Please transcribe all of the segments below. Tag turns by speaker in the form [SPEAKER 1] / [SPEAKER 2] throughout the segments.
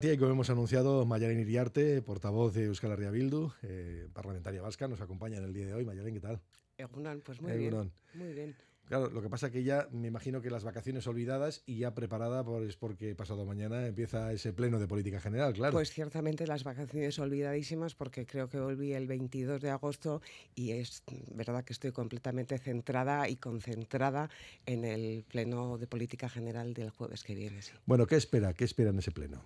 [SPEAKER 1] Y como hemos anunciado, Mayaren Iriarte, portavoz de Euskal Herria Bildu, eh, parlamentaria vasca, nos acompaña en el día de hoy. Mayaren, ¿qué tal?
[SPEAKER 2] pues muy eh, bien. Muy bien.
[SPEAKER 1] Claro, lo que pasa que ya me imagino que las vacaciones olvidadas y ya preparada es porque pasado mañana empieza ese pleno de
[SPEAKER 2] política general, claro. Pues ciertamente las vacaciones olvidadísimas porque creo que volví el 22 de agosto y es verdad que estoy completamente centrada y concentrada en el pleno de política general del jueves que viene.
[SPEAKER 1] Bueno, ¿qué espera? ¿Qué espera en ese pleno?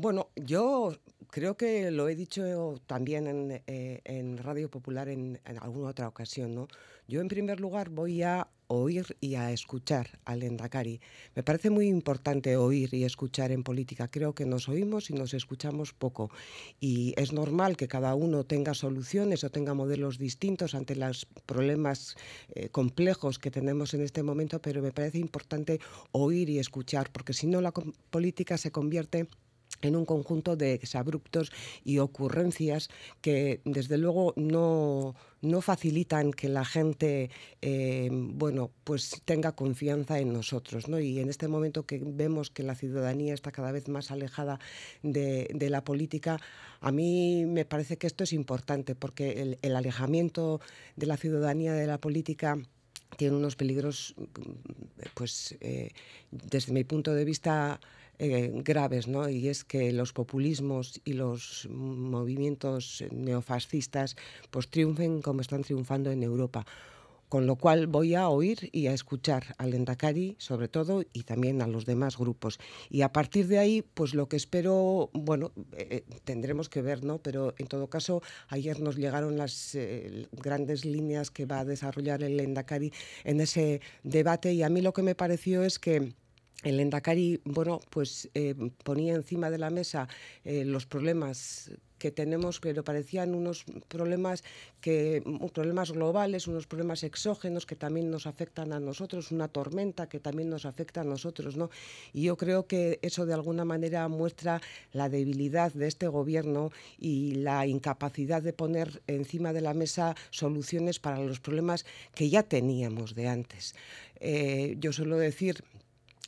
[SPEAKER 2] Bueno, yo creo que lo he dicho también en, eh, Radio Popular en, alguna otra ocasión, ¿no? Yo en primer lugar voy a oír y a escuchar al Endacari. Me parece muy importante oír y escuchar en política. Creo que nos oímos y nos escuchamos poco. Y es normal que cada uno tenga soluciones o tenga modelos distintos ante los problemas eh, complejos que tenemos en este momento, pero me parece importante oír y escuchar, porque si no la política se convierte en un conjunto de abruptos y ocurrencias que desde luego no, facilitan que la gente eh, bueno pues tenga confianza en nosotros ¿no? y en este momento que vemos que la ciudadanía está cada vez más alejada de, la política a mí me parece que esto es importante porque el, alejamiento de la ciudadanía de la política tiene unos peligros pues eh, desde mi punto de vista eh, graves, ¿no? Y es que los populismos y los movimientos neofascistas pues triunfen como están triunfando en Europa. Con lo cual voy a oír y a escuchar al Endacari, sobre todo, y también a los demás grupos. Y a partir de ahí, pues lo que espero, bueno, eh, tendremos que ver, ¿no? Pero en todo caso, ayer nos llegaron las eh, grandes líneas que va a desarrollar el Endacari en ese debate y a mí lo que me pareció es que el Endacari, bueno, pues eh, ponía encima de la mesa eh, los problemas que tenemos, pero parecían unos problemas que mm, problemas globales, unos problemas exógenos que también nos afectan a nosotros, una tormenta que también nos afecta a nosotros, ¿no? Y yo creo que eso de alguna manera muestra la debilidad de este gobierno y la incapacidad de poner encima de la mesa soluciones para los problemas que ya teníamos de antes. Eh, yo suelo decir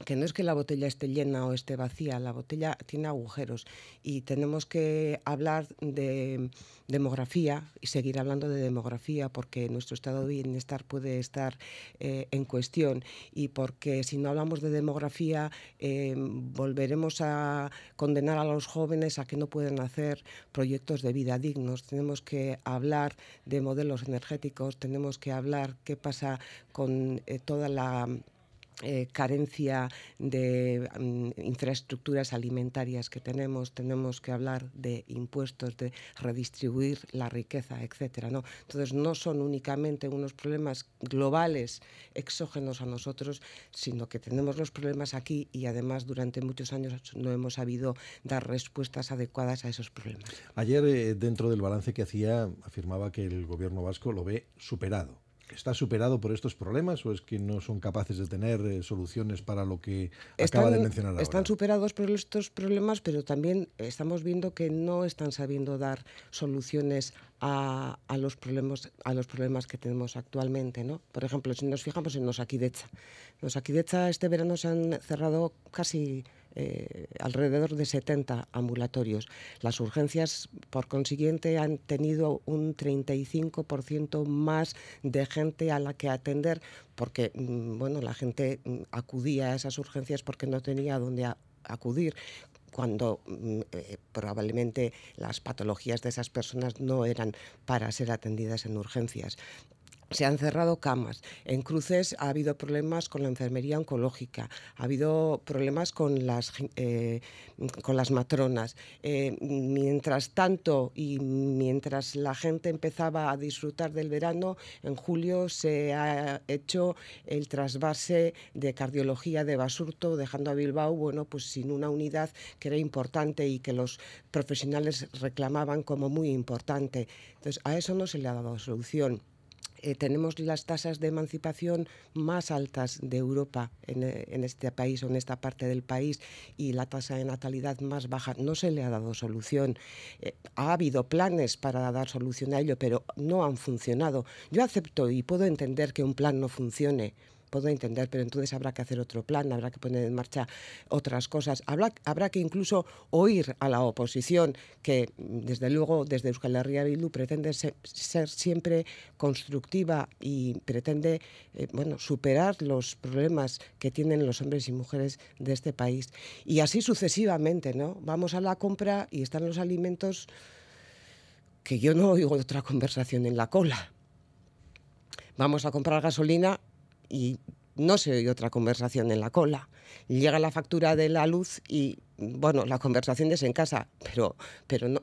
[SPEAKER 2] que no es que la botella esté llena o esté vacía, la botella tiene agujeros y tenemos que hablar de demografía y seguir hablando de demografía porque nuestro estado de bienestar puede estar eh, en cuestión y porque si no hablamos de demografía eh, volveremos a condenar a los jóvenes a que no pueden hacer proyectos de vida dignos. Tenemos que hablar de modelos energéticos, tenemos que hablar qué pasa con eh, toda la eh, carencia de mm, infraestructuras alimentarias que tenemos, tenemos que hablar de impuestos, de redistribuir la riqueza, etcétera. ¿no? Entonces no son únicamente unos problemas globales exógenos a nosotros, sino que tenemos los problemas aquí y además durante muchos años no hemos sabido dar respuestas adecuadas a esos problemas.
[SPEAKER 1] Ayer eh, dentro del balance que hacía afirmaba que el gobierno vasco lo ve superado ¿Está superado por estos problemas o es que no son capaces de tener eh, soluciones para lo que acaba de mencionar ahora?
[SPEAKER 2] Están superados por estos problemas, pero también estamos viendo que no están sabiendo dar soluciones a, a los, problemas, a los problemas que tenemos actualmente. ¿no? Por ejemplo, si nos fijamos en Osakidecha. En este verano se han cerrado casi eh, alrededor de 70 ambulatorios. Las urgencias, por consiguiente, han tenido un 35% más de gente a la que atender, porque mm, bueno, la gente mm, acudía a esas urgencias porque no tenía dónde acudir cuando mm, eh, probablemente las patologías de esas personas no eran para ser atendidas en urgencias se han cerrado camas. En cruces ha habido problemas con la enfermería oncológica, ha habido problemas con las, eh, con las matronas. Eh, mientras tanto y mientras la gente empezaba a disfrutar del verano, en julio se ha hecho el trasvase de cardiología de Basurto, dejando a Bilbao, bueno, pues sin una unidad que era importante y que los profesionales reclamaban como muy importante. Entonces, a eso no se le ha dado solución. Eh, tenemos las tasas de emancipación más altas de Europa eh, en, este país o en esta parte del país y la tasa de natalidad más baja. No se le ha dado solución. Eh, ha habido planes para dar solución a ello, pero no han funcionado. Yo acepto y puedo entender que un plan no funcione puedo entender, pero entonces habrá que hacer otro plan, habrá que poner en marcha otras cosas, habrá, que incluso oír a la oposición, que mm, desde luego desde Euskal Herria Bildu pretende ser, siempre constructiva y pretende eh, bueno, superar los problemas que tienen los hombres y mujeres de este país. Y así sucesivamente, ¿no? Vamos a la compra y están los alimentos que yo no oigo otra conversación en la cola. Vamos a comprar gasolina y no se oye otra conversación en la cola. Llega la factura de la luz y, bueno, la conversación es en casa, pero, pero no.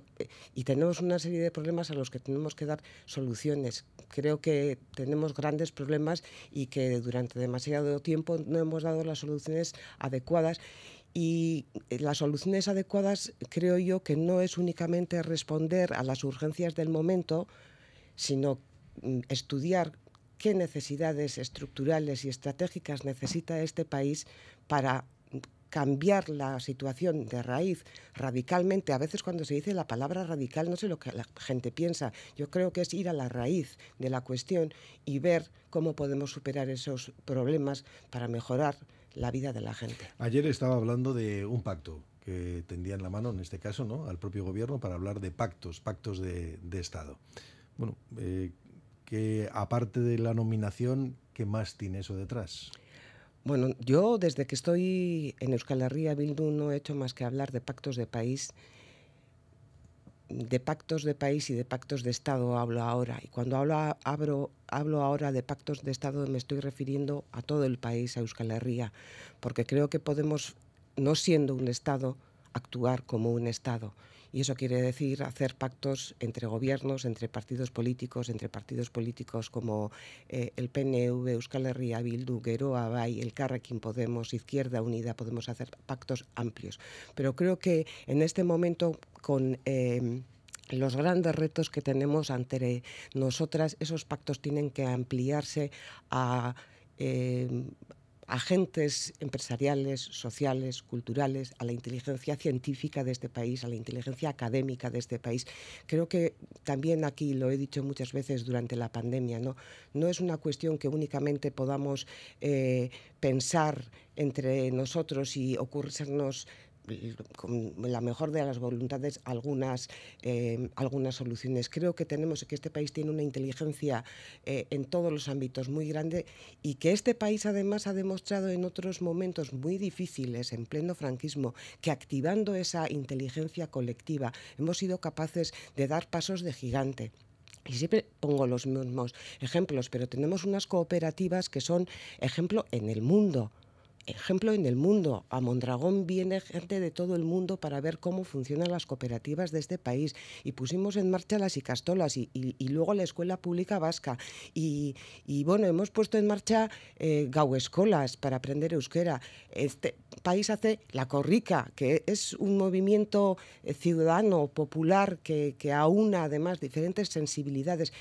[SPEAKER 2] Y tenemos una serie de problemas a los que tenemos que dar soluciones. Creo que tenemos grandes problemas y que durante demasiado tiempo no hemos dado las soluciones adecuadas. Y las soluciones adecuadas creo yo que no es únicamente responder a las urgencias del momento, sino mm, estudiar qué necesidades estructurales y estratégicas necesita este país para cambiar la situación de raíz radicalmente. A veces cuando se dice la palabra radical no sé lo que la gente piensa. Yo creo que es ir a la raíz de la cuestión y ver cómo podemos superar esos problemas para mejorar la vida de la gente.
[SPEAKER 1] Ayer estaba hablando de un pacto que en la mano, en este caso, ¿no? al propio gobierno para hablar de pactos, pactos de, Estado. Bueno, eh,
[SPEAKER 2] que, aparte de la nominación, ¿qué más tiene eso detrás? Bueno, yo desde que estoy en Euskal Herria Bildu no he hecho más que hablar de pactos de país, de pactos de país y de pactos de Estado hablo ahora. Y cuando hablo, hablo ahora de pactos de Estado me estoy refiriendo a todo el país, a Euskal Herria, porque creo que podemos, no siendo un Estado, actuar como un Estado. Y eso quiere decir hacer pactos entre gobiernos, entre partidos políticos, entre partidos políticos como eh, el PNV, Euskal Herria, Bildu, Geroa, Bai, el Carrequín Podemos, Izquierda Unida, podemos hacer pactos amplios. Pero creo que en este momento con... Em, los grandes retos que tenemos ante nosotras, esos pactos tienen que ampliarse a em, agentes empresariales, sociales, culturales, a la inteligencia científica de este país, a la inteligencia académica de este país. Creo que también aquí lo he dicho muchas veces durante la pandemia, no, no es una cuestión que únicamente podamos eh, pensar entre nosotros y ocurrirnos con la mejor de las voluntades algunas, em, algunas soluciones. Creo que tenemos que este país tiene una inteligencia eh, en todos los ámbitos muy grande y que este país además ha demostrado en otros momentos muy difíciles, en pleno franquismo, que activando esa inteligencia colectiva hemos sido capaces de dar pasos de gigante. Y siempre pongo los mismos ejemplos, pero tenemos unas cooperativas que son ejemplo en el mundo ejemplo en el mundo. A Mondragón viene gente de todo el mundo para ver cómo funcionan las cooperativas de este país y pusimos en marcha las Icastolas y, luego la Escuela Pública Vasca. Y, bueno, hemos puesto en marcha eh, Gauescolas para aprender euskera. Este país hace la Corrica, que es un movimiento eh, ciudadano, popular, que, que aúna además diferentes sensibilidades.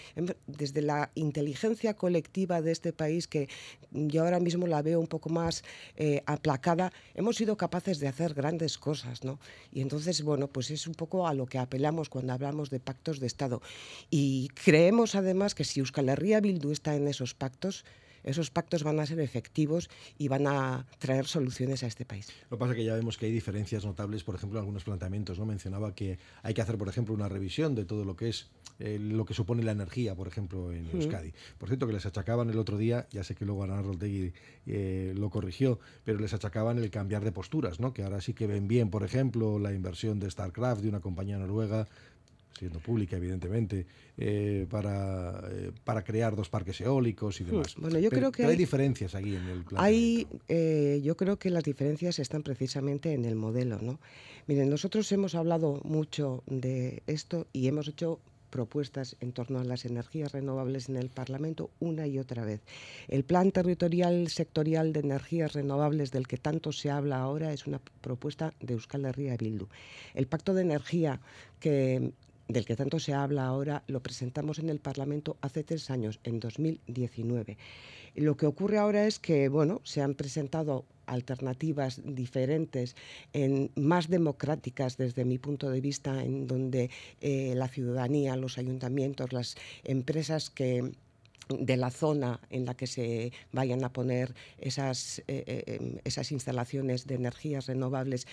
[SPEAKER 2] Desde la inteligencia colectiva de este país, que yo ahora mismo la veo un poco más eh, aplacada, hemos sido capaces de hacer grandes cosas, ¿no? Y entonces, bueno, pues es un poco a lo que apelamos cuando hablamos de pactos de Estado. Y creemos además que si Euskal Herria Bildu está en esos pactos, esos pactos van a ser efectivos y van a traer soluciones a este país.
[SPEAKER 1] Lo que pasa es que ya vemos que hay diferencias notables, por ejemplo, en algunos planteamientos. ¿no? Mencionaba que hay que hacer, por ejemplo, una revisión de todo lo que es eh, lo que supone la energía, por ejemplo, en Euskadi. Por cierto, que les achacaban el otro día, ya sé que luego Ana Roltegui eh, lo corrigió, pero les achacaban el cambiar de posturas, ¿no? que ahora sí que ven bien, por ejemplo, la inversión de StarCraft, de una compañía noruega, siendo pública, evidentemente, eh, eh, para, crear dos parques eólicos y hmm. demás. Bueno, yo creo que hay, diferencias aquí en el plan.
[SPEAKER 2] Hay, eh, yo creo que las diferencias están precisamente en el modelo, ¿no? Miren, nosotros hemos hablado mucho de esto y hemos hecho propuestas en torno a las energías renovables en el Parlamento una y otra vez. El plan territorial sectorial de energías renovables del que tanto se habla ahora es una propuesta de Euskal Herria Bildu. El pacto de energía que del que tanto se habla ahora, lo presentamos en el Parlamento hace tres años, en 2019. Lo que ocurre ahora es que, bueno, se han presentado alternativas diferentes, en, más democráticas desde mi punto de vista, en donde eh, la ciudadanía, los ayuntamientos, las empresas que de la zona en la que se vayan a poner esas, eh, eh, em, instalaciones de energías renovables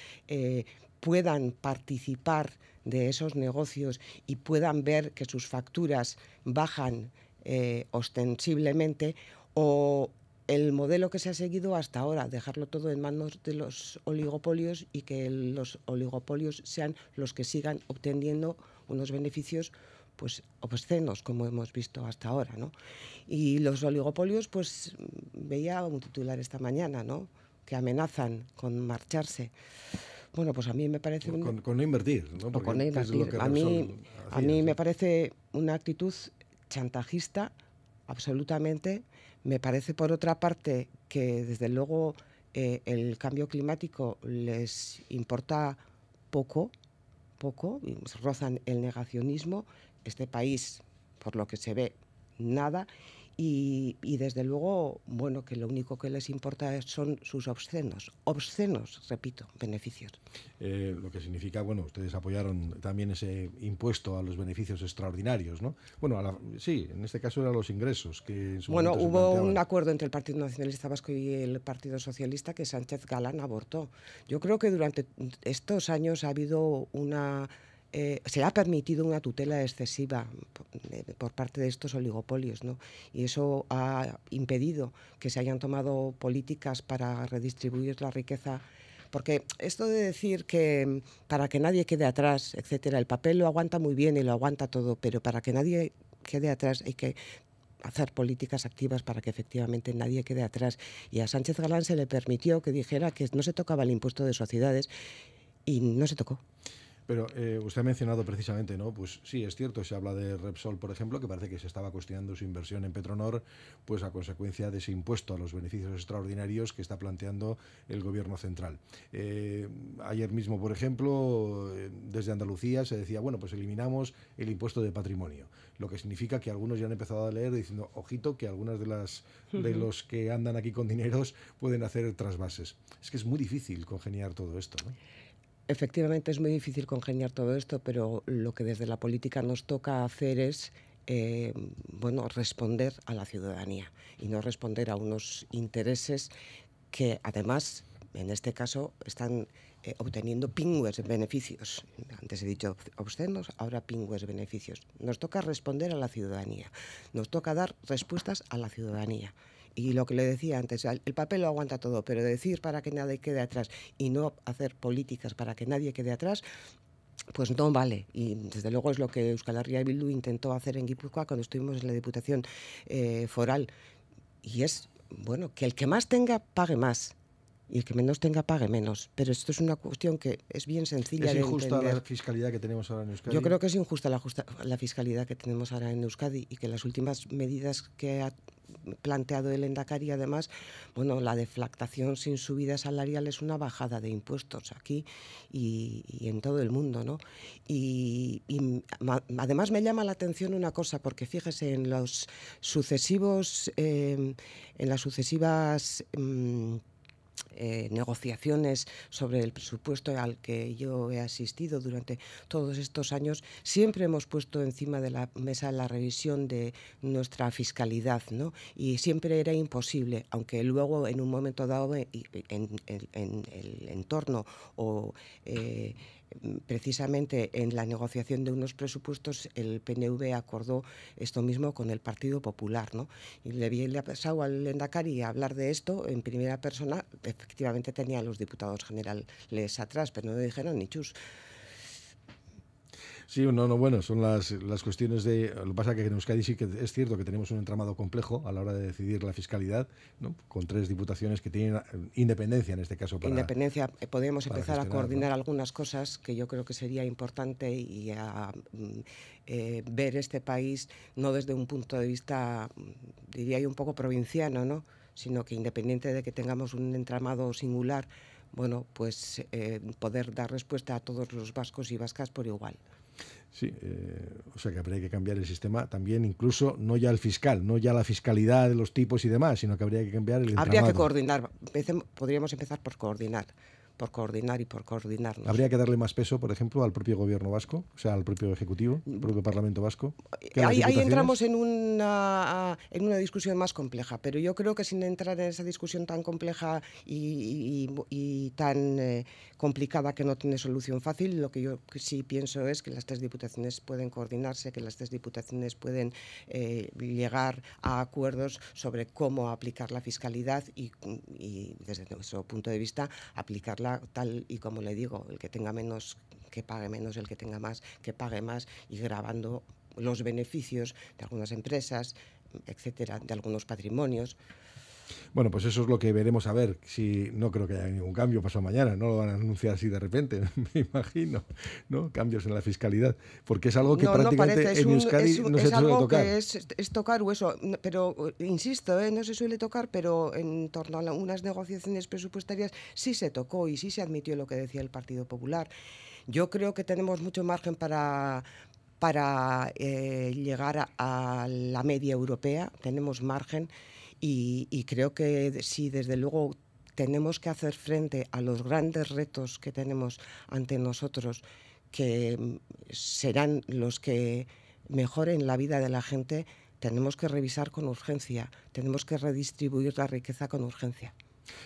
[SPEAKER 2] puedan participar de esos negocios y puedan ver que sus facturas bajan eh, ostensiblemente o el modelo que se ha seguido hasta ahora, dejarlo todo en manos de los oligopolios y que los oligopolios sean los que sigan obteniendo unos beneficios pues obscenos como hemos visto hasta ahora, ¿no? Y los oligopolios pues veía un titular esta mañana, ¿no? que amenazan con marcharse. Bueno, pues a mí me parece... Con, no invertir, ¿no? A mí, a mí me parece una actitud chantajista, absolutamente. Me parece, por otra parte, que desde luego eh, el cambio climático les importa poco, poco, rozan el negacionismo. Este país, por lo que se ve, nada. Y, desde luego, bueno, que lo único que les importa son sus obscenos, obscenos, repito, beneficios.
[SPEAKER 1] Eh, lo que significa, bueno, ustedes apoyaron también ese impuesto a los beneficios extraordinarios, ¿no? Bueno, sí, en este caso eran los ingresos que en su Bueno, hubo un
[SPEAKER 2] acuerdo entre el Partido Nacionalista Vasco y el Partido Socialista que Sánchez Galán abortó. Yo creo que durante estos años ha habido una eh, se ha permitido una tutela excesiva por, parte de estos oligopolios, ¿no? Y eso ha impedido que se hayan tomado políticas para redistribuir la riqueza. Porque esto de decir que para que nadie quede atrás, etcétera, el papel lo aguanta muy bien y lo aguanta todo, pero para que nadie quede atrás hay que hacer políticas activas para que efectivamente nadie quede atrás. Y a Sánchez Galán se le permitió que dijera que no se tocaba el impuesto de sociedades y no se tocó. Pero eh, usted ha mencionado
[SPEAKER 1] precisamente, ¿no? Pues sí, es cierto, se habla de Repsol, por ejemplo, que parece que se estaba cuestionando su inversión en Petronor, pues a consecuencia de ese impuesto a los beneficios extraordinarios que está planteando el gobierno central. Eh, ayer mismo, por ejemplo, desde Andalucía se decía, bueno, pues eliminamos el impuesto de patrimonio, lo que significa que algunos ya han empezado a leer diciendo, ojito, que algunas de las de los que andan aquí con dineros pueden hacer
[SPEAKER 2] trasvases. Es que es muy difícil congeniar todo esto, ¿no? Efectivamente es muy difícil congeniar todo esto, pero lo que desde la política nos toca hacer es eh, bueno, responder a la ciudadanía y no responder a unos intereses que además, en este caso, están eh, obteniendo pingües beneficios. Antes he dicho obscenos, ahora pingües beneficios. Nos toca responder a la ciudadanía, nos toca dar respuestas a la ciudadanía. Y lo que le decía antes, el papel lo aguanta todo, pero decir para que nadie quede atrás y no hacer políticas para que nadie quede atrás, pues no vale. Y desde luego es lo que Euskal Herria Bildu intentó hacer en Guipúzcoa cuando estuvimos en la Diputación eh, Foral. Y es, bueno, que el que más tenga, pague más. Y el que menos tenga, pague menos. Pero esto es una cuestión que es bien sencilla. Es injusta la
[SPEAKER 1] fiscalidad que tenemos ahora en Euskadi. Yo creo que
[SPEAKER 2] es injusta la, la fiscalidad que tenemos ahora en Euskadi y que las últimas medidas que ha planteado el y además, bueno, la deflactación sin subida salarial es una bajada de impuestos aquí y, en todo el mundo, ¿no? Y, además me llama la atención una cosa, porque fíjese, en los sucesivos, eh, en las sucesivas... Mm, eh, negociaciones sobre el presupuesto al que yo he asistido durante todos estos años, siempre hemos puesto encima de la mesa la revisión de nuestra fiscalidad, ¿no? Y siempre era imposible, aunque luego en un momento dado en, el entorno o eh, precisamente en la negociación de unos presupuestos el PNV acordó esto mismo con el Partido Popular, ¿no? Y le había pasado al Endacari hablar de esto en primera persona, efectivamente tenía a los diputados generales atrás, pero no le dijeron ni chus.
[SPEAKER 1] Sí, no, no, bueno, son las, las cuestiones de... Lo que pasa es que en Euskadi sí que es cierto que tenemos un entramado complejo a la hora de decidir la fiscalidad, con tres diputaciones que tienen eh, independencia en este caso. independencia,
[SPEAKER 2] eh, podemos empezar a coordinar algunas cosas que yo creo que sería importante y a mm, eh, ver este país no desde un punto de vista, mm, diría yo, un poco provinciano, ¿no? sino que independiente de que tengamos un entramado singular, bueno, pues eh, poder dar respuesta a todos los vascos y vascas por igual.
[SPEAKER 1] Sí, eh, o sea que habría que cambiar el sistema también, incluso no ya el fiscal, no ya la fiscalidad de los tipos y demás, sino que habría que cambiar el. Entramado. Habría que
[SPEAKER 2] coordinar. Podríamos empezar por coordinar por coordinar y por coordinarnos. ¿Habría
[SPEAKER 1] que darle más peso, por ejemplo, al propio gobierno vasco, o sea, al propio Ejecutivo, al propio mm. Parlamento vasco? Eh, ahí, entramos en
[SPEAKER 2] una, en una discusión más compleja, pero yo creo que sin entrar en esa discusión tan compleja y, tan eh, complicada que no tiene solución fácil, lo que yo sí pienso es que las tres diputaciones pueden coordinarse, que las tres diputaciones pueden eh, llegar a acuerdos sobre cómo aplicar la fiscalidad y, desde nuestro punto de vista aplicar tal y como le digo, el que tenga menos que pague menos, el que tenga más que pague más y grabando los beneficios de algunas empresas, etcétera, de algunos patrimonios.
[SPEAKER 1] Bueno, pues eso es lo que veremos a ver. Si no creo que haya ningún cambio pasado mañana, no lo van a anunciar así de repente, me imagino, ¿no? Cambios en la fiscalidad, porque es algo que prácticamente en Euskadi es no se suele tocar.
[SPEAKER 2] es, tocar hueso, pero eh, insisto, eh, no se suele tocar, pero en torno a unas negociaciones presupuestarias sí se tocó y sí se admitió lo que decía el Partido Popular. Yo creo que tenemos mucho margen para, eh, llegar a la media europea, tenemos margen. Y, creo que si desde luego tenemos que hacer frente a los grandes retos que tenemos ante nosotros, que mm, serán los que mejoren la vida de la gente, tenemos que revisar con urgencia, tenemos que redistribuir la riqueza con urgencia.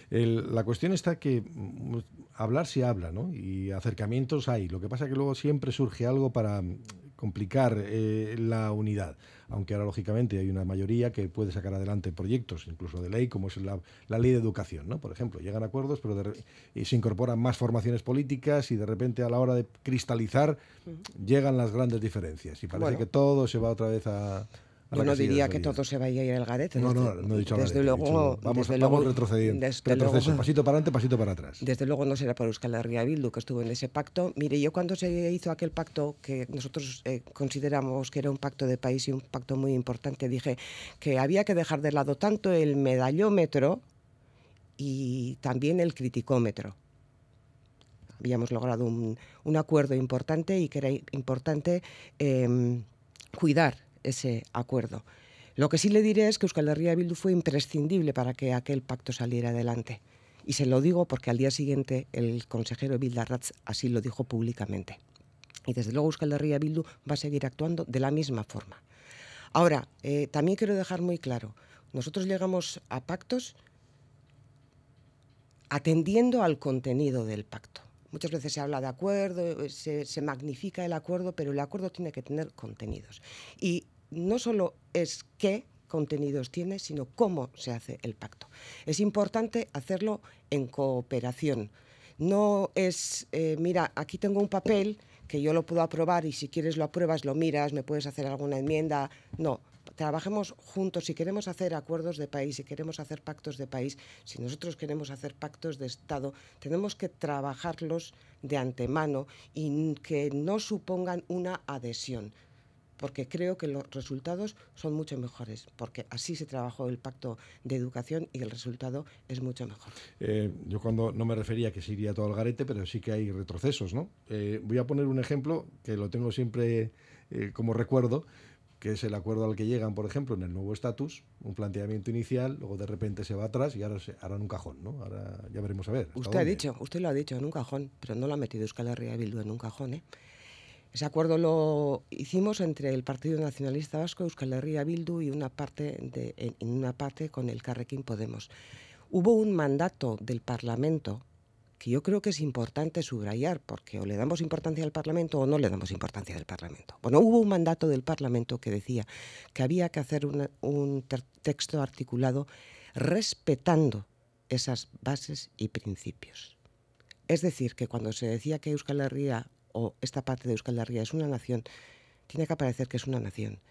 [SPEAKER 1] la cuestión está que mm, hablar se habla, ¿no? Y acercamientos hay. Lo que pasa es que luego siempre surge algo para mm, complicar eh, la unidad, aunque ahora lógicamente hay una mayoría que puede sacar adelante proyectos, incluso de ley, como es la, ley de educación, ¿no? Por ejemplo, llegan acuerdos, pero se incorporan más formaciones políticas y de repente a la hora de cristalizar llegan las grandes diferencias y parece que todo se va otra vez a yo no diría que
[SPEAKER 2] todo se vaya a ir al garete. No, no, no he dicho Desde, luego, vamos, luego, retrocediendo. pasito
[SPEAKER 1] para adelante, pasito para atrás.
[SPEAKER 2] Desde luego no será por Euskal Herria Bildu que estuvo en ese pacto. Mire, yo cuando se hizo aquel pacto, que nosotros eh, consideramos que era un pacto de país y un pacto muy importante, dije que había que dejar de lado tanto el medallómetro y también el criticómetro habíamos logrado un, acuerdo importante y que era importante em, cuidar ese acuerdo. Lo que sí le diré es que Euskal Herria Bildu fue imprescindible para que aquel pacto saliera adelante. Y se lo digo porque al día siguiente el consejero Bildarratz así lo dijo públicamente. Y desde luego Euskal Herria Bildu va a seguir actuando de la misma forma. Ahora, eh, también quiero dejar muy claro, nosotros llegamos a pactos atendiendo al contenido del pacto. Muchas veces se habla de acuerdo, eh, se, se magnifica el acuerdo, pero el acuerdo tiene que tener contenidos. Y no solo es qué contenidos tiene, sino cómo se hace el pacto. Es importante hacerlo en cooperación. No es, eh, mira, aquí tengo un papel que yo lo puedo aprobar y si quieres lo apruebas, lo miras, me puedes hacer alguna enmienda. No, trabajemos juntos, si queremos hacer acuerdos de país, si queremos hacer pactos de país, si nosotros queremos hacer pactos de Estado, tenemos que trabajarlos de antemano y que no supongan una adhesión porque creo que los resultados son mucho mejores, porque así se trabajó el pacto de educación y el resultado es mucho mejor.
[SPEAKER 1] Eh, yo cuando no me refería que se iría todo al garete, pero sí que hay retrocesos, ¿no? Eh, voy a poner un ejemplo que lo tengo siempre eh, como recuerdo, que es el acuerdo al que llegan, por ejemplo, en el nuevo estatus, un planteamiento inicial, luego de repente se va atrás y ahora, se, ahora en un cajón, ¿no? Ahora ya veremos a ver. Usted ha dicho,
[SPEAKER 2] usted lo ha dicho, en un cajón, pero no lo ha metido Euskal Herria Bildu en un cajón, ¿eh? Ese acuerdo lo hicimos entre el Partido Nacionalista Vasco, Euskal Herria Bildu y una parte, en una parte con el Carrequín Podemos. Hubo un mandato del Parlamento que yo creo que es importante subrayar, porque o le damos importancia al Parlamento o no le damos importancia al Parlamento. Bueno, hubo un mandato del Parlamento que decía que había que hacer un texto articulado respetando esas bases y principios. Es decir, que cuando se decía que Euskal Herria o esta parte de Euskal Herria es una nación, tiene que aparecer que es una nación,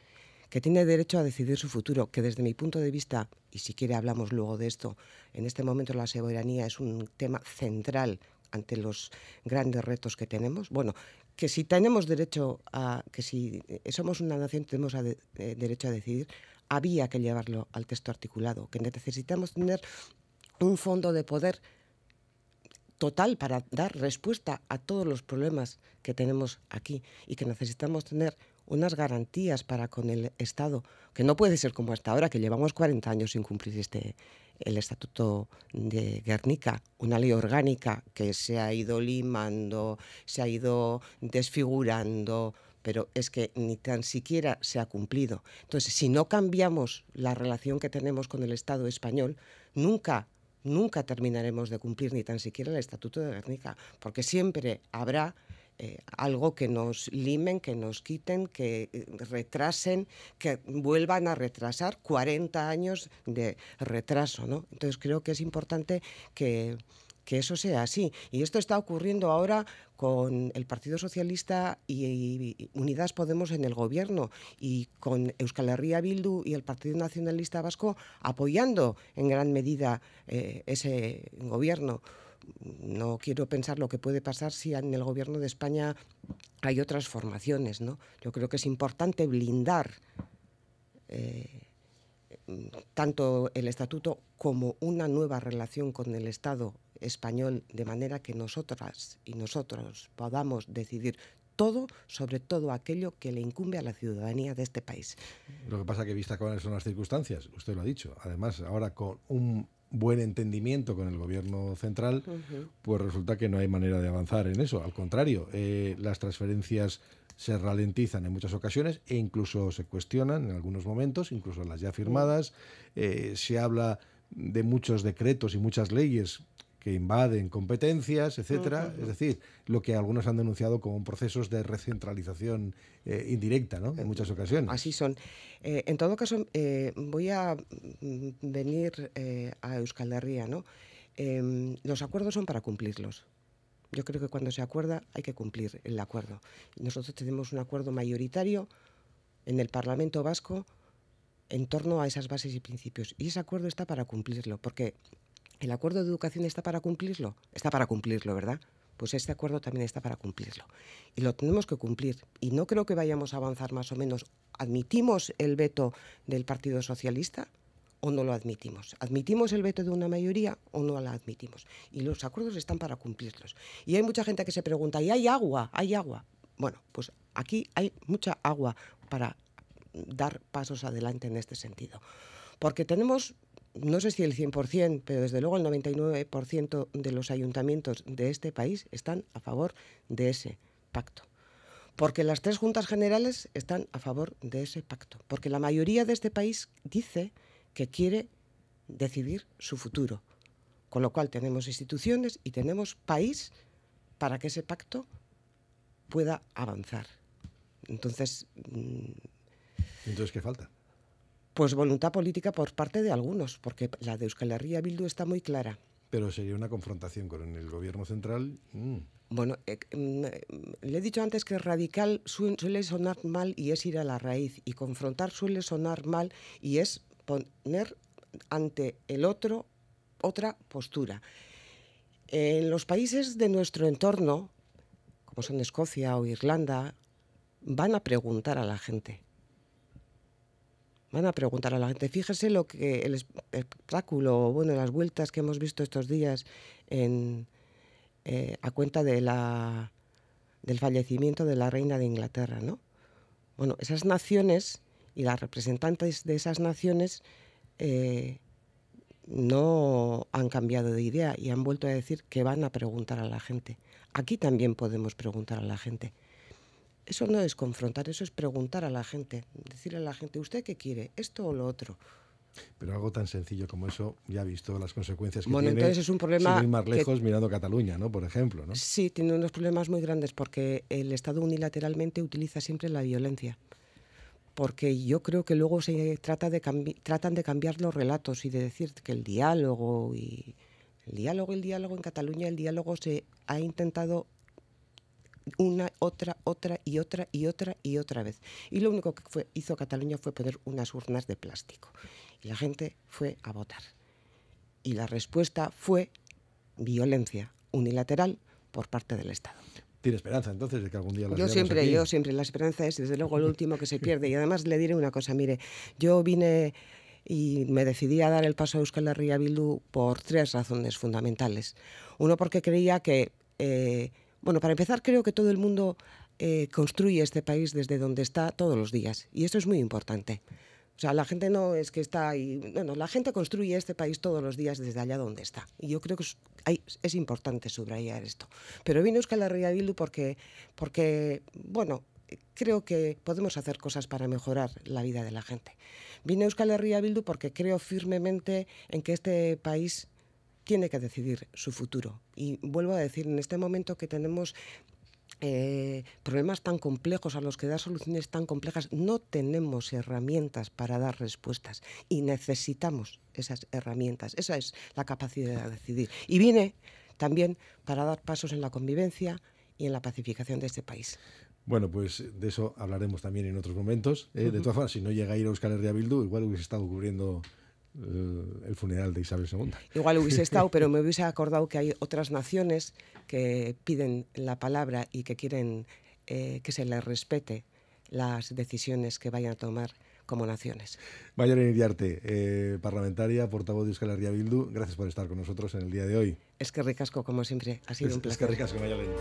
[SPEAKER 2] que tiene derecho a decidir su futuro, que desde mi punto de vista, y si quiere hablamos luego de esto, en este momento la soberanía es un tema central ante los grandes retos que tenemos. Bueno, que si tenemos derecho a, que si somos una nación tenemos eh, derecho a decidir, había que llevarlo al texto articulado, que necesitamos tener un fondo de poder total para dar respuesta a todos los problemas que tenemos aquí y que necesitamos tener unas garantías para con el Estado, que no puede ser como hasta ahora, que llevamos 40 años sin cumplir este, el Estatuto de Guernica, una ley orgánica que se ha ido limando, se ha ido desfigurando, pero es que ni tan siquiera se ha cumplido. Entonces, si no cambiamos la relación que tenemos con el Estado español, nunca nunca terminaremos de cumplir ni tan siquiera el Estatuto de Guernica, porque siempre habrá eh, algo que nos limen, que nos quiten, que eh, retrasen, que vuelvan a retrasar 40 años de retraso. ¿no? Entonces creo que es importante que que eso sea así. Y esto está ocurriendo ahora con el Partido Socialista y, Unidas Podemos en el gobierno y con Euskal Herria Bildu y el Partido Nacionalista Vasco apoyando en gran medida eh, ese gobierno no quiero pensar lo que puede pasar si en el gobierno de España hay otras formaciones, ¿no? Yo creo que es importante blindar eh, tanto el estatuto como una nueva relación con el Estado español, de manera que nosotras y nosotros podamos decidir todo sobre todo aquello que le incumbe a la ciudadanía de este país.
[SPEAKER 1] Lo que pasa es que vista cuáles son las circunstancias, usted lo ha dicho, además ahora con un buen entendimiento con el gobierno central, pues resulta que no hay manera de avanzar en eso. Al contrario, eh, las transferencias se ralentizan en muchas ocasiones e incluso se cuestionan en algunos momentos, incluso las ya firmadas. Eh, se habla de muchos decretos y muchas leyes que invaden competencias, etcétera. Es decir, lo que algunos han denunciado como procesos de
[SPEAKER 2] recentralización eh, indirecta, ¿no? En muchas ocasiones. Así son. Eh, en todo caso, eh, voy a mm, venir a Euskal Herria, ¿no? Em, los acuerdos son para cumplirlos. Yo creo que cuando se acuerda hay que cumplir el acuerdo. Nosotros tenemos un acuerdo mayoritario en el Parlamento Vasco en torno a esas bases y principios. Y ese acuerdo está para cumplirlo, porque ¿El acuerdo de educación está para cumplirlo? Está para cumplirlo, ¿verdad? Pues este acuerdo también está para cumplirlo. Y lo tenemos que cumplir. Y no creo que vayamos a avanzar más o menos. ¿Admitimos el veto del Partido Socialista o no lo admitimos? ¿Admitimos el veto de una mayoría o no la admitimos? Y los acuerdos están para cumplirlos. Y hay mucha gente que se pregunta, ¿y hay agua? ¿Hay agua? Bueno, pues aquí hay mucha agua para dar pasos adelante en este sentido. Porque tenemos no sé si el 100%, pero desde luego el 99% de los ayuntamientos de este país están a favor de ese pacto. Porque las tres juntas generales están a favor de ese pacto. Porque la mayoría de este país dice que quiere decidir su futuro. Con lo cual tenemos instituciones y tenemos país para que ese pacto pueda avanzar. Entonces... Mm, Entonces, ¿qué falta? pues voluntad política por parte de algunos, porque la de Euskal Herria Bildu está muy clara. Pero sería una confrontación con el gobierno central. Mm. Bueno, eh, mm, le he dicho antes que radical suele sonar mal y es ir a la raíz, y confrontar suele sonar mal y es poner ante el otro otra postura. En los países de nuestro entorno, como son Escocia o Irlanda, van a preguntar a la gente van a preguntar a la gente. Fíjese lo que el espectáculo, bueno, las vueltas que hemos visto estos días eh, a cuenta del fallecimiento de la reina de Inglaterra, ¿no? Bueno, esas naciones y las representantes de esas naciones eh, no han cambiado de idea y han vuelto a decir que van a preguntar a la gente. Aquí también podemos preguntar a la gente. Eso no es confrontar, eso es preguntar a la gente, decirle a la gente, ¿usted qué quiere? ¿Esto o lo otro?
[SPEAKER 1] Pero algo tan sencillo como eso, ya ha visto las consecuencias que bueno, tiene. entonces es un problema. ir más lejos, mirando mirando Cataluña, ¿no? Por ejemplo, ¿no?
[SPEAKER 2] Sí, tiene unos problemas muy grandes porque el Estado unilateralmente utiliza siempre la violencia. Porque yo creo que luego se trata de tratan de cambiar los relatos y de decir que el diálogo y. El diálogo, el diálogo en Cataluña, el diálogo se ha intentado una, otra, otra y otra y otra y otra vez. Y lo único que hizo Cataluña fue poner unas urnas de plástico. Y la gente fue a votar. Y la respuesta fue violencia unilateral por parte del Estado. Tiene esperanza entonces de que algún día la Yo siempre, yo siempre, la esperanza es desde luego el último que se pierde. Y además le diré una cosa, mire, yo vine y me decidí a dar el paso a Euskal Herria Bildu por tres razones fundamentales. Uno, porque creía que eh, bueno, para empezar, creo que todo el mundo eh, construye este país desde donde está todos los días y eso es muy importante. O sea, la gente no es que está ahí. Bueno, la gente construye este país todos los días desde allá donde está. Y yo creo que es, importante subrayar esto. Pero a Euskal Herria Bildu porque, porque, bueno, creo que podemos hacer cosas para mejorar la vida de la gente. Vine a Euskal Herria Bildu porque creo firmemente en que este país tiene que decidir su futuro. Y vuelvo a decir, en este momento que tenemos eh, problemas tan complejos, a los que dar soluciones tan complejas, no tenemos herramientas para dar respuestas y necesitamos esas herramientas. Esa es la capacidad de decidir. Y viene también para dar pasos en la convivencia y en la pacificación de este país.
[SPEAKER 1] Bueno, pues de eso hablaremos también en otros momentos. ¿eh? De todas formas, si no llega a ir a Euskal Herria Bildu, igual hubiese estado cubriendo eh, el funeral de Isabel II. Igual hubiese estado, pero
[SPEAKER 2] me hubiese acordado que hay otras naciones que piden la palabra y que quieren eh, que se les respete las decisiones que vayan a tomar como naciones.
[SPEAKER 1] Mayor Iriarte, eh, parlamentaria, portavoz de Euskal Bildu, gracias por estar con nosotros en el día de hoy.
[SPEAKER 2] Es que ricasco, como siempre, ha sido un placer. Es que ricasco,